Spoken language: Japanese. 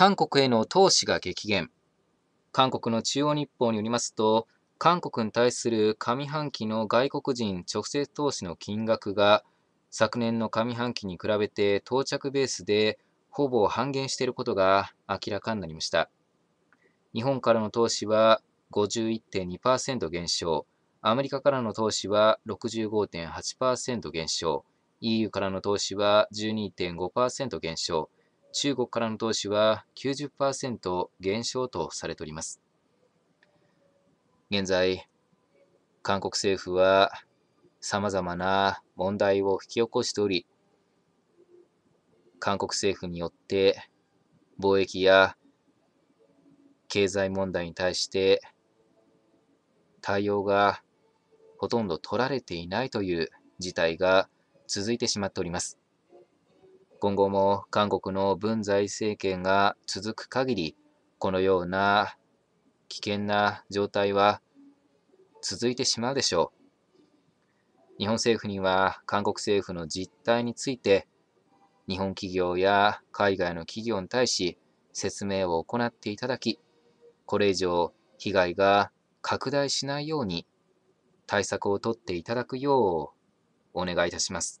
韓国への投資が激減。韓国の中央日報によりますと、韓国に対する上半期の外国人直接投資の金額が、昨年の上半期に比べて到着ベースでほぼ半減していることが明らかになりました。日本からの投資は51.2%減少、アメリカからの投資は65.8%減少、EU からの投資は12.5%減少、中国からの投資は90%減少とされております。現在、韓国政府は様々な問題を引き起こしており、韓国政府によって貿易や経済問題に対して対応がほとんど取られていないという事態が続いてしまっております。今後も韓国の文在政権が続く限り、このような危険な状態は続いてしまうでしょう。日本政府には韓国政府の実態について、日本企業や海外の企業に対し説明を行っていただき、これ以上被害が拡大しないように対策を取っていただくようお願いいたします。